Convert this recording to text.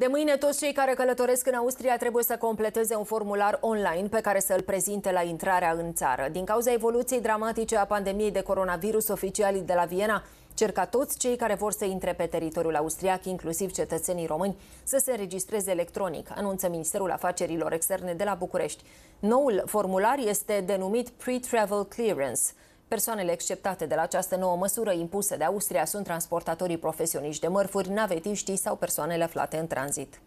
De mâine, toți cei care călătoresc în Austria trebuie să completeze un formular online pe care să-l prezinte la intrarea în țară. Din cauza evoluției dramatice a pandemiei de coronavirus, oficialii de la Viena cer ca toți cei care vor să intre pe teritoriul austriac, inclusiv cetățenii români, să se înregistreze electronic, anunță Ministerul Afacerilor Externe de la București. Noul formular este denumit Pre-Travel Clearance Persoanele exceptate de la această nouă măsură impusă de Austria sunt transportatorii profesioniști de mărfuri, navetiștii sau persoanele aflate în tranzit.